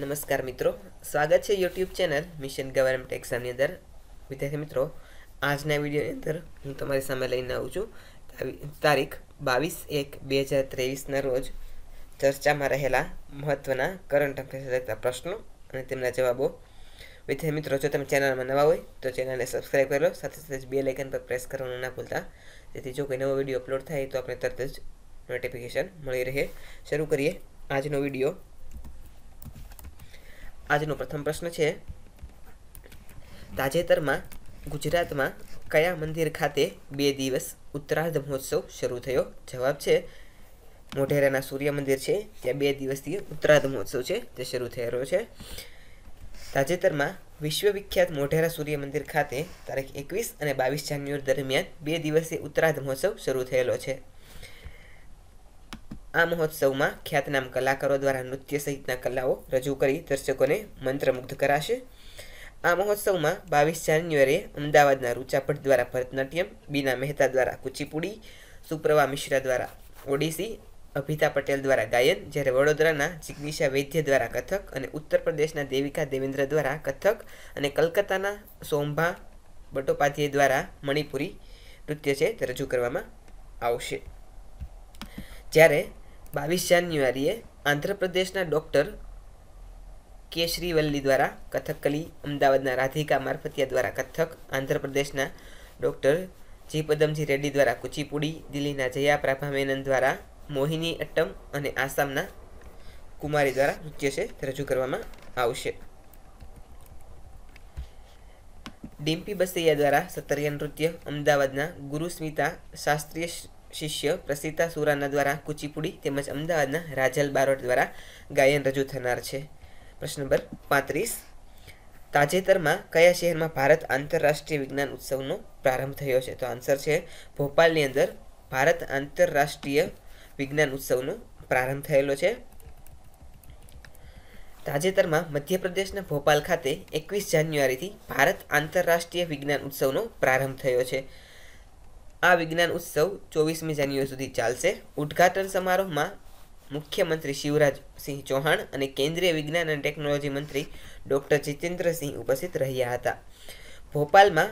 નમસ્કાર મિત્રો સ્વાગત છે યુટ્યુબ ચેનલ મિશન ગવર્મેન્ટ એક્ઝામની અંદર વિદ્યાર્થી મિત્રો આજના વિડીયોની અંદર હું તમારી સામે લઈને આવું છું તારીખ બાવીસ એક બે હજાર ત્રેવીસના રોજ ચર્ચામાં રહેલા મહત્ત્વના કરંટ અફેર્સ લગતા પ્રશ્નો અને તેમના જવાબો વિદ્યાર્થી મિત્રો જો તમે ચેનલમાં નવા હોય તો ચેનલને સબસ્ક્રાઈબ કરી લો સાથે સાથે જ બે લાઇકન પર પ્રેસ કરવાનું ના ભૂલતા જેથી જો કોઈ નવો વિડીયો અપલોડ થાય તો આપણે તરત જ નોટિફિકેશન મળી રહે શરૂ કરીએ આજનો વિડીયો આજનો પ્રથમ પ્રશ્ન છે તાજેતરમાં ગુજરાતમાં કયા મંદિર ખાતે બે દિવસ ઉત્તરાર્ધ મહોત્સવ શરૂ થયો જવાબ છે મોઢેરાના સૂર્ય મંદિર છે ત્યાં બે દિવસથી ઉત્તરાર્ધ મહોત્સવ છે તે શરૂ થયેલો છે તાજેતરમાં વિશ્વવિખ્યાત મોઢેરા સૂર્ય મંદિર ખાતે તારીખ એકવીસ અને બાવીસ જાન્યુઆરી દરમિયાન બે દિવસીય ઉત્તરાર્ધ મહોત્સવ શરૂ થયેલો છે આ મહોત્સવમાં ખ્યાતનામ કલાકારો દ્વારા નૃત્ય સહિતના કલાઓ રજૂ કરી દર્શકોને મંત્રમુગ્ધ કરાશે આ મહોત્સવમાં બાવીસ જાન્યુઆરીએ અમદાવાદના રૂચા દ્વારા ભરતનાટ્યમ બીના મહેતા દ્વારા કુચીપુડી સુપ્રભા મિશ્રા દ્વારા ઓડિસી અભિતા પટેલ દ્વારા ગાયન જ્યારે વડોદરાના જિજ્ઞિશા વૈદ્ય દ્વારા કથક અને ઉત્તર પ્રદેશના દેવિકા દેવેન્દ્ર દ્વારા કથક અને કલકત્તાના સોમભા બટોપાધ્યાય દ્વારા મણિપુરી નૃત્ય છે તે રજૂ કરવામાં આવશે જ્યારે બાવીસ જાન્યુઆરીએ આંધ્રપ્રદેશના ડૉક્ટર કેશરીવલ્લી દ્વારા કથકલી અમદાવાદના રાધિકા મારફતિયા દ્વારા કથક આંધ્રપ્રદેશના ડૉક્ટર જી પદમજી રેડ્ડી દ્વારા કુચીપુડી દિલ્હીના જયા પ્રભા દ્વારા મોહિની અટ્ટમ અને આસામના કુમારી દ્વારા નૃત્ય છે રજૂ કરવામાં આવશે ડિમ્પી બસૈયા દ્વારા સતરિયા નૃત્ય અમદાવાદના ગુરુસ્મિતા શાસ્ત્રીય શિષ્ય પ્રસિદ્ધા સુરાના દ્વારા કુચીપુડી તેમજ અમદાવાદના રાજલ બારોટ દ્વારા ગાયન રજૂ થનાર છે પ્રશ્ન નંબર પાંત્રીસ તાજેતરમાં કયા શહેરમાં ભારત આંતરરાષ્ટ્રીય વિજ્ઞાન ઉત્સવનો પ્રારંભ થયો છે તો આન્સર છે ભોપાલની અંદર ભારત આંતરરાષ્ટ્રીય વિજ્ઞાન ઉત્સવનો પ્રારંભ થયેલો છે તાજેતરમાં મધ્યપ્રદેશના ભોપાલ ખાતે એકવીસ જાન્યુઆરીથી ભારત આંતરરાષ્ટ્રીય વિજ્ઞાન ઉત્સવનો પ્રારંભ થયો છે આ વિજ્ઞાન ઉત્સવ ચોવીસમી જાન્યુઆરી સુધી ચાલશે ઉદ્ઘાટન સમારોહમાં મુખ્યમંત્રી શિવરાજસિંહ ચૌહાણ અને કેન્દ્રીય વિજ્ઞાન અને ટેકનોલોજી મંત્રી ડૉક્ટર જીતેન્દ્રસિંહ ઉપસ્થિત રહ્યા હતા ભોપાલમાં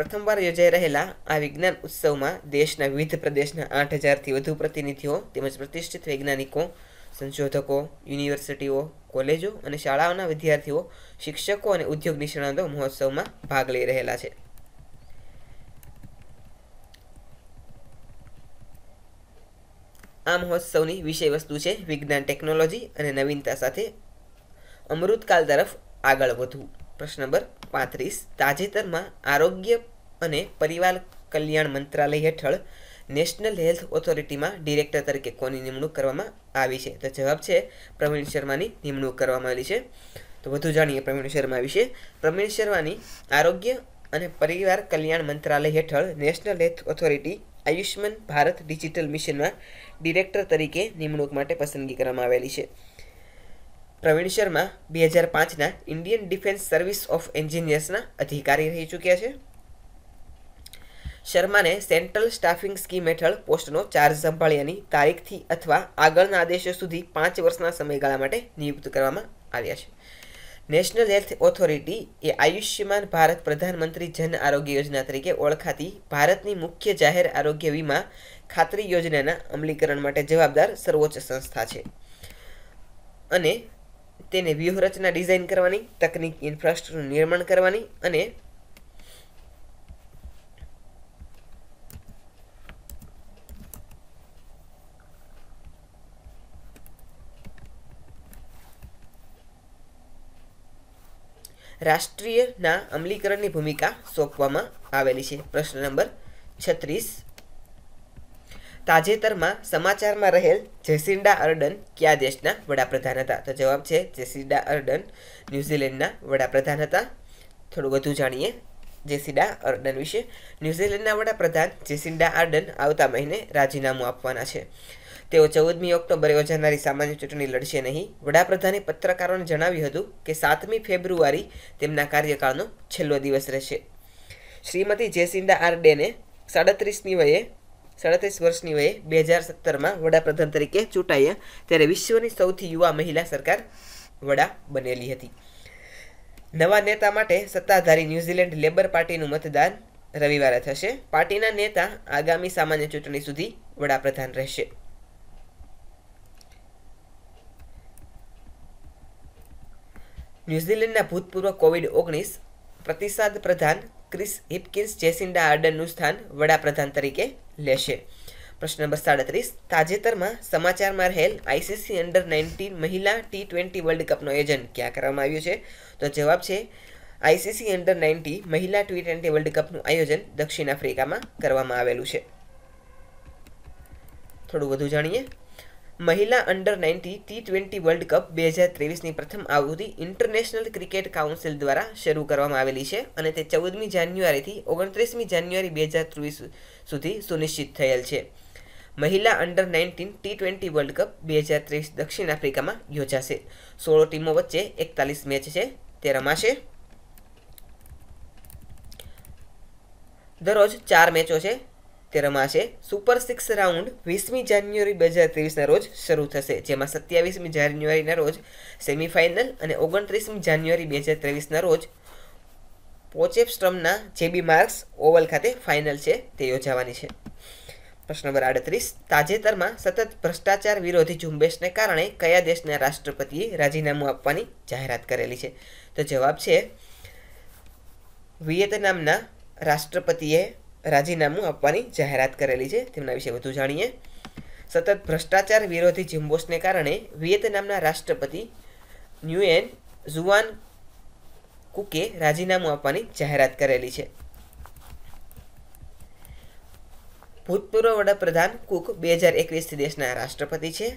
પ્રથમવાર યોજાઈ રહેલા આ વિજ્ઞાન ઉત્સવમાં દેશના વિવિધ પ્રદેશના આઠ હજારથી વધુ પ્રતિનિધિઓ તેમજ પ્રતિષ્ઠિત વૈજ્ઞાનિકો સંશોધકો યુનિવર્સિટીઓ કોલેજો અને શાળાઓના વિદ્યાર્થીઓ શિક્ષકો અને ઉદ્યોગ નિષ્ણાતો મહોત્સવમાં ભાગ લઈ રહેલા છે આ મહોત્સવની વિષય વસ્તુ છે વિજ્ઞાન ટેકનોલોજી અને નવીનતા સાથે અમૃતકાલ તરફ આગળ વધવું પ્રશ્ન નંબર પાંત્રીસ તાજેતરમાં આરોગ્ય અને પરિવાર કલ્યાણ મંત્રાલય હેઠળ નેશનલ હેલ્થ ઓથોરિટીમાં ડિરેક્ટર તરીકે કોની નિમણૂક કરવામાં આવી છે તો જવાબ છે પ્રવીણ શર્માની નિમણૂક કરવામાં આવી છે તો વધુ જાણીએ પ્રવીણ શર્મા વિશે પ્રવીણ શર્માની આરોગ્ય અને પરિવાર કલ્યાણ મંત્રાલય હેઠળ national health authority Ayushman Bharat digital મિશનમાં ડિરેક્ટર તરીકે નિમણૂક માટે પસંદગી કરવામાં આવેલી છે પ્રવીણ શર્મા બે હજાર પાંચના ઇન્ડિયન ડિફેન્સ સર્વિસ ઓફ એન્જિનિયર્સના અધિકારી રહી ચૂક્યા છે શર્માને સેન્ટ્રલ સ્ટાફિંગ સ્કીમ હેઠળ પોસ્ટનો ચાર્જ સંભાળ્યાની તારીખથી અથવા આગળના આદેશો સુધી પાંચ વર્ષના સમયગાળા માટે નિયુક્ત કરવામાં આવ્યા છે નેશનલ હેલ્થ ઓથોરિટી એ આયુષ્યમાન ભારત પ્રધાનમંત્રી જન આરોગ્ય યોજના તરીકે ઓળખાતી ભારતની મુખ્ય જાહેર આરોગ્ય વીમા ખાતરી યોજનાના અમલીકરણ માટે જવાબદાર સર્વોચ્ચ સંસ્થા છે અને તેને વ્યૂહરચના ડિઝાઇન કરવાની તકનિક ઇન્ફ્રાસ્ટ્રક્ચરનું નિર્માણ કરવાની અને રાષ્ટ્રીયના અમલીકરણની ભૂમિકા સોંપવામાં આવેલી છે પ્રશ્ન નંબર છત્રીસ તાજેતરમાં સમાચારમાં રહેલ જેસિન્ડા અર્ડન કયા દેશના વડાપ્રધાન હતા તો જવાબ છે જેસિન્ડા અર્ડન ન્યૂઝીલેન્ડના વડાપ્રધાન હતા થોડું વધુ જાણીએ જેસિન્ડા અર્ડન વિશે ન્યૂઝીલેન્ડના વડાપ્રધાન જેસિન્ડા અર્ડન આવતા મહિને રાજીનામું આપવાના છે તેઓ ચૌદમી ઓક્ટોબરે યોજાનારી સામાન્ય ચૂંટણી લડશે નહીં વડાપ્રધાને પત્રકારોને જણાવ્યું હતું કે સાતમી ફેબ્રુઆરી તેમના કાર્યકાળનો છેલ્લો દિવસ રહેશે શ્રીમતી જેસિન્ડા આર્ડેને સાડત્રીસની વયે સાડત્રીસ વર્ષની વયે બે હજાર સત્તરમાં વડાપ્રધાન તરીકે ચૂંટાયા ત્યારે વિશ્વની સૌથી યુવા મહિલા સરકાર વડા બનેલી હતી નવા નેતા માટે સત્તાધારી ન્યૂઝીલેન્ડ લેબર પાર્ટીનું મતદાન રવિવારે થશે પાર્ટીના નેતા આગામી સામાન્ય ચૂંટણી સુધી વડાપ્રધાન રહેશે ન્યૂઝીલેન્ડના ભૂતપૂર્વ કોવિડ ઓગણીસ પ્રતિસાદ પ્રધાન ક્રિસ હિપકિન્સ જેસિન્ડા આર્ડનનું સ્થાન વડાપ્રધાન તરીકે લેશે પ્રશ્ન નંબર સાડત્રીસ તાજેતરમાં સમાચારમાં રહેલ આઈસીસી અંડર નાઇન્ટીન મહિલા ટી ટ્વેન્ટી વર્લ્ડ કપનો આયોજન ક્યાં કરવામાં આવ્યું છે તો જવાબ છે આઈસીસી અંડર નાઇન્ટી મહિલા ટી ટ્વેન્ટી વર્લ્ડ કપનું આયોજન દક્ષિણ આફ્રિકામાં કરવામાં આવેલું છે થોડું વધુ જાણીએ મહિલા under nineteen T twenty world cup બે હજાર ત્રેવીસની પ્રથમ આવૃત્તિ ઇન્ટરનેશનલ ક્રિકેટ કાઉન્સિલ દ્વારા શરૂ કરવામાં આવેલી છે અને તે ચૌદમી જાન્યુઆરીથી ઓગણત્રીસમી જાન્યુઆરી બે હજાર ત્રેવીસ સુધી સુનિશ્ચિત થયેલ છે મહિલા under nineteen T twenty world cup બે હજાર ત્રેવીસ દક્ષિણ આફ્રિકામાં યોજાશે સોળ ટીમો વચ્ચે એકતાલીસ મેચ છે તે રમાશે દરરોજ ચાર મેચો છે તે રમાશે સુપર સિક્સ રાઉન્ડ વીસમી જાન્યુઆરી બે હજાર ત્રેવીસના રોજ શરૂ થશે જેમાં સત્યાવીસમી જાન્યુઆરીના રોજ સેમીફાઇનલ અને ઓગણત્રીસમી જાન્યુઆરી બે હજાર ત્રેવીસના રોજ પોચેપસ્ટ્રમના જેબી માર્ક્સ ઓવલ ખાતે ફાઇનલ છે તે યોજાવાની છે પ્રશ્ન નંબર આડત્રીસ તાજેતરમાં સતત ભ્રષ્ટાચાર વિરોધી ઝુંબેશને કારણે કયા દેશના રાષ્ટ્રપતિએ રાજીનામું આપવાની જાહેરાત કરેલી છે તો જવાબ છે વિયેતનામના રાષ્ટ્રપતિએ રાજીનામું આપવાની જાહેરાત કરેલી છે તેમના વિશે વધુ જાણીએ સતત ભ્રષ્ટાચાર વિરોધી ઝુંબોશને કારણે વિયેતનામના રાષ્ટ્રપતિ ન્યુએન ઝુઆન કુકે રાજીનામું આપવાની જાહેરાત કરેલી છે ભૂતપૂર્વ વડાપ્રધાન કુક બે હજાર એકવીસથી દેશના રાષ્ટ્રપતિ છે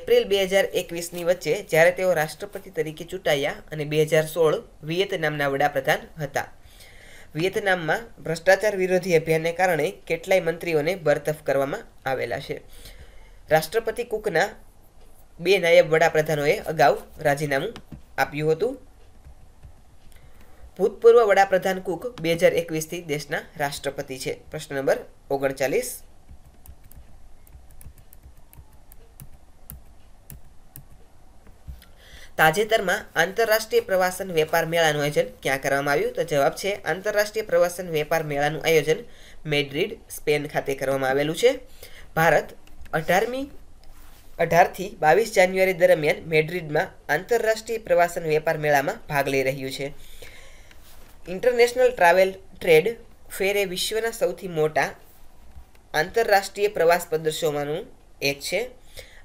એપ્રિલ બે હજાર એકવીસની વચ્ચે જ્યારે તેઓ રાષ્ટ્રપતિ તરીકે ચૂંટાયા અને બે હજાર સોળ વિયેતનામના વડાપ્રધાન હતા વિયેતનામમાં ભ્રષ્ટાચાર વિરોધી અભિયાનને કારણે કેટલાય મંત્રીઓને બરતફ કરવામાં આવેલા છે રાષ્ટ્રપતિ કુકના બે નાયબ વડાપ્રધાનોએ અગાઉ રાજીનામું આપ્યું હતું ભૂતપૂર્વ વડાપ્રધાન કુક બે હજાર એકવીસથી દેશના રાષ્ટ્રપતિ છે પ્રશ્ન નંબર ઓગણચાલીસ તાજેતરમાં આંતરરાષ્ટ્રીય પ્રવાસન વેપાર મેળાનું આયોજન ક્યાં કરવામાં આવ્યું તો જવાબ છે આંતરરાષ્ટ્રીય પ્રવાસન વેપાર મેળાનું આયોજન મેડ્રિડ સ્પેન ખાતે કરવામાં આવેલું છે ભારત અઢારમી અઢારથી બાવીસ જાન્યુઆરી દરમિયાન મેડ્રિડમાં આંતરરાષ્ટ્રીય પ્રવાસન વેપાર મેળામાં ભાગ લઈ રહ્યું છે ઇન્ટરનેશનલ ટ્રાવેલ ટ્રેડ ફેર એ વિશ્વના સૌથી મોટા આંતરરાષ્ટ્રીય પ્રવાસ પ્રદર્શોમાંનું એક છે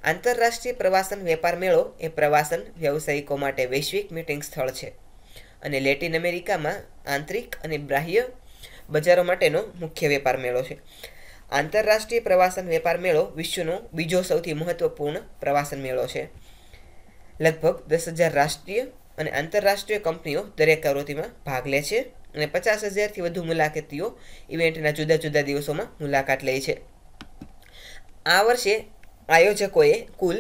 આંતરરાષ્ટ્રીય પ્રવાસન વેપાર મેળો એ પ્રવાસન વ્યવસાયિકો માટે વૈશ્વિક મીટિંગ સ્થળ છે અને લેટિન અમેરિકામાં આંતરિક અને બાહ્ય બજારો માટેનો મુખ્ય વેપાર મેળો છે આંતરરાષ્ટ્રીય પ્રવાસન વેપાર મેળો વિશ્વનો બીજો સૌથી મહત્વપૂર્ણ પ્રવાસન મેળો છે લગભગ દસ હજાર રાષ્ટ્રીય અને આંતરરાષ્ટ્રીય કંપનીઓ દરેક પ્રવૃત્તિમાં ભાગ લે છે અને પચાસ હજારથી વધુ મુલાકાતીઓ ઇવેન્ટના જુદા જુદા દિવસોમાં મુલાકાત લે છે આ વર્ષે આયોજકોએ કુલ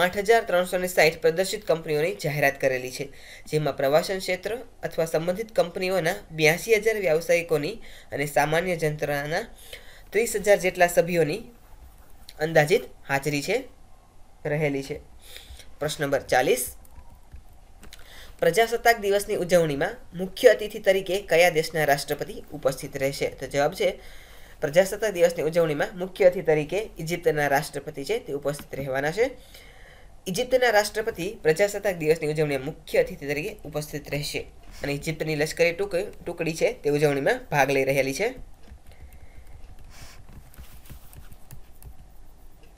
આઠ હજાર ત્રણસો ને સાઠ પ્રદર્શિત કંપનીઓની જાહેરાત કરેલી છે જેમાં પ્રવાસન ક્ષેત્ર અથવા સંબંધિત કંપનીઓના બ્યાસી હજાર વ્યાવસાયિકોની અને સામાન્ય જનતાના ત્રીસ હજાર જેટલા સભ્યોની અંદાજિત હાજરી છે રહેલી છે પ્રશ્ન નંબર ચાલીસ પ્રજાસત્તાક દિવસની ઉજવણીમાં મુખ્ય અતિથિ તરીકે કયા દેશના રાષ્ટ્રપતિ ઉપસ્થિત રહેશે તો જવાબ છે પ્રજાસત્તાક દિવસની ઉજવણીમાં મુખ્ય અતિથિ તરીકે ઇજિપ્તના રાષ્ટ્રપતિ છે તે ઉપસ્થિત રહેવાના છે ઇજિપ્તના રાષ્ટ્રપતિ પ્રજાસત્તાક દિવસની ઉજવણીમાં મુખ્ય અતિથિ તરીકે ઉપસ્થિત રહેશે અને ઇજિપ્તની લશ્કરી ટુકડી છે તે ઉજવણીમાં ભાગ લઈ રહેલી છે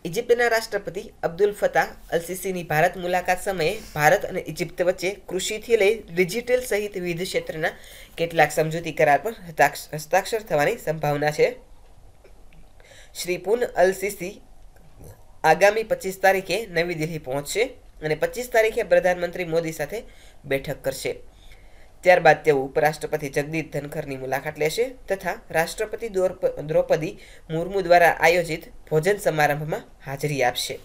ઇજિપ્તના રાષ્ટ્રપતિ અબ્દુલ ફતાહ અલસીસીની ભારત મુલાકાત સમયે ભારત અને ઇજિપ્ત વચ્ચે કૃષિથી લઈ ડિજિટલ સહિત વિવિધ ક્ષેત્રના કેટલાક સમજૂતી કરાર પર હસ્તાક્ષર થવાની સંભાવના છે શ્રી પુન અલસીસી આગામી પચીસ તારીખે નવી દિલ્હી પહોંચશે અને પચીસ તારીખે પ્રધાનમંત્રી મોદી સાથે બેઠક કરશે ત્યારબાદ તેઓ ઉપરાષ્ટ્રપતિ જગદીપ ધનખરની મુલાકાત લેશે તથા રાષ્ટ્રપતિ દ્રૌપદી મુર્મુ દ્વારા આયોજિત ભોજન સમારંભમાં હાજરી આપશે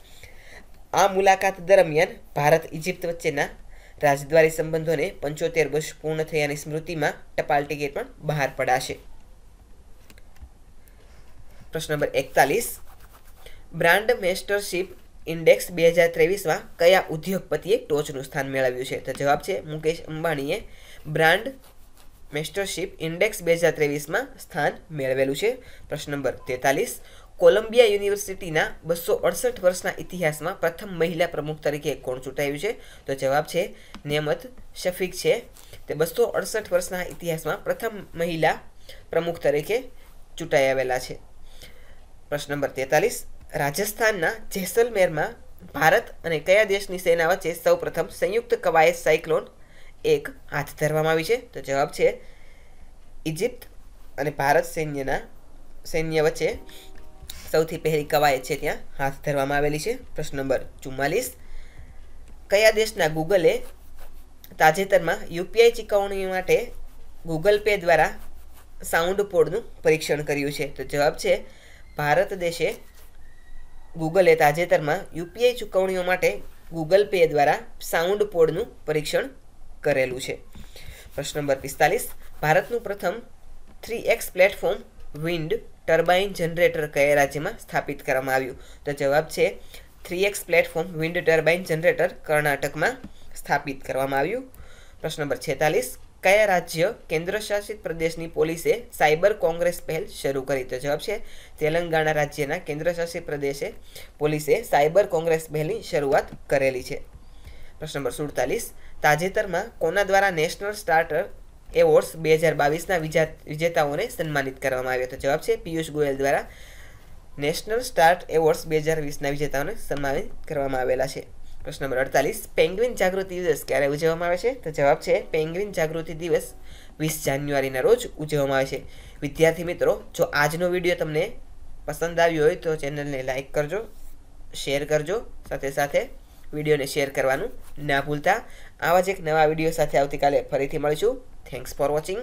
આ મુલાકાત દરમિયાન ભારત ઇજિપ્ત વચ્ચેના રાજદ્વારી સંબંધોને પંચોતેર વર્ષ પૂર્ણ થયાની સ્મૃતિમાં ટપાલ ટિકિટ પણ બહાર પડાશે પ્રશ્ન નંબર એકતાલીસ બ્રાન્ડ મેસ્ટરશીપ ઇન્ડેક્સ બે હજાર ત્રેવીસમાં કયા ઉદ્યોગપતિએ ટોચનું સ્થાન મેળવ્યું છે તો જવાબ છે મુકેશ અંબાણીએ બ્રાન્ડ મેસ્ટરશીપ ઇન્ડેક્સ બે હજાર ત્રેવીસમાં સ્થાન મેળવેલું છે પ્રશ્ન નંબર તેતાલીસ કોલંબિયા યુનિવર્સિટીના બસો અડસઠ વર્ષના ઇતિહાસમાં પ્રથમ મહિલા પ્રમુખ તરીકે કોણ ચૂંટાયું છે તો જવાબ છે નિયમત શફીક છે તે બસો અડસઠ વર્ષના ઇતિહાસમાં પ્રથમ મહિલા પ્રમુખ તરીકે ચૂંટાઈ આવેલા છે પ્રશ્ન નંબર તેતાલીસ રાજસ્થાનના જેસલમેરમાં ભારત અને કયા દેશની સેના વચ્ચે સૌપ્રથમ સંયુક્ત કવાયત સાયક્લોન એક હાથ ધરવામાં આવી છે તો જવાબ છે ઇજિપ્ત અને ભારત સૈન્યના સૈન્ય વચ્ચે સૌથી પહેલી કવાયત છે ત્યાં હાથ ધરવામાં આવેલી છે પ્રશ્ન નંબર ચુમ્માલીસ કયા દેશના ગૂગલે તાજેતરમાં યુપીઆઈ ચૂકવણી માટે ગૂગલ પે દ્વારા સાઉન્ડ પોડનું પરીક્ષણ કર્યું છે તો જવાબ છે ભારત દેશે ગૂગલે તાજેતરમાં યુપીઆઈ ચૂકવણીઓ માટે ગૂગલ પે દ્વારા સાઉન્ડ પોડનું પરીક્ષણ કરેલું છે પ્રશ્ન નંબર પિસ્તાલીસ ભારતનું પ્રથમ three X platform wind turbine generator કયા રાજ્યમાં સ્થાપિત કરવામાં આવ્યું તો જવાબ છે three X platform wind turbine generator કર્ણાટકમાં સ્થાપિત કરવામાં આવ્યું પ્રશ્ન નંબર છેતાલીસ કયા રાજ્ય કેન્દ્રશાસિત પ્રદેશની પોલીસે સાયબર કોંગ્રેસ પહેલ શરૂ કરી તો જવાબ છે તેલંગાણા રાજ્યના કેન્દ્રશાસિત પ્રદેશે પોલીસે સાયબર કોંગ્રેસ પહેલની શરૂઆત કરેલી છે પ્રશ્ન નંબર સુડતાલીસ તાજેતરમાં કોના દ્વારા નેશનલ સ્ટાર્ટર એવોર્ડ્સ બે હજાર બાવીસના વિજેતાઓને સન્માનિત કરવામાં આવ્યો હતો જવાબ છે પિયુષ ગોયલ દ્વારા નેશનલ સ્ટાર્ટ એવોર્ડ્સ બે હજાર વીસના વિજેતાઓને સન્માનિત કરવામાં આવેલા છે પ્રશ્ન નંબર અડતાલીસ પેંગ્વિન જાગૃતિ દિવસ ક્યારે ઉજવવામાં આવે છે તો જવાબ છે પેંગ્વિન જાગૃતિ દિવસ વીસ જાન્યુઆરીના રોજ ઉજવવામાં આવે છે વિદ્યાર્થી મિત્રો જો આજનો વિડીયો તમને પસંદ આવ્યો હોય તો ચેનલને લાઇક કરજો શેર કરજો સાથે સાથે વિડીયોને શેર કરવાનું ના ભૂલતા આવા જ એક નવા વિડીયો સાથે આવતીકાલે ફરીથી મળીશું થેન્ક્સ ફોર વોચિંગ